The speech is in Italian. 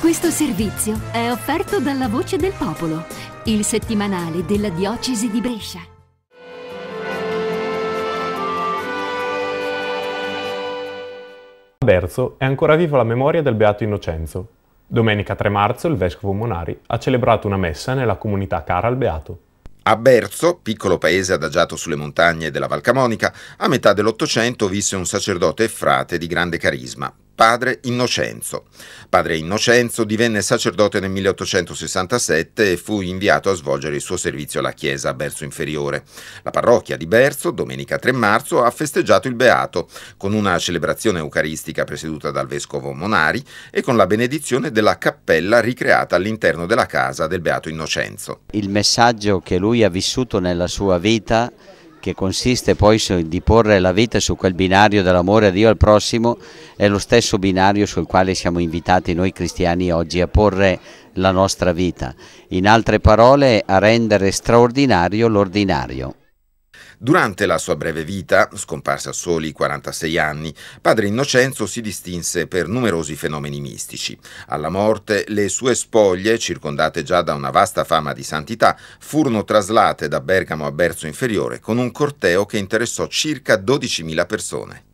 Questo servizio è offerto dalla Voce del Popolo, il settimanale della Diocesi di Brescia. A Berzo è ancora viva la memoria del Beato Innocenzo. Domenica 3 marzo il vescovo Monari ha celebrato una messa nella comunità cara al Beato. A Berzo, piccolo paese adagiato sulle montagne della Valcamonica, a metà dell'Ottocento visse un sacerdote e frate di grande carisma, padre Innocenzo. Padre Innocenzo divenne sacerdote nel 1867 e fu inviato a svolgere il suo servizio alla chiesa a Berzo Inferiore. La parrocchia di Berzo, domenica 3 marzo, ha festeggiato il Beato con una celebrazione eucaristica presieduta dal vescovo Monari e con la benedizione della cappella ricreata all'interno della casa del Beato Innocenzo. Il messaggio che lui ha vissuto nella sua vita che consiste poi di porre la vita su quel binario dell'amore a Dio al prossimo, è lo stesso binario sul quale siamo invitati noi cristiani oggi a porre la nostra vita, in altre parole a rendere straordinario l'ordinario. Durante la sua breve vita, scomparsa a soli 46 anni, padre Innocenzo si distinse per numerosi fenomeni mistici. Alla morte, le sue spoglie, circondate già da una vasta fama di santità, furono traslate da Bergamo a Berzo Inferiore con un corteo che interessò circa 12.000 persone.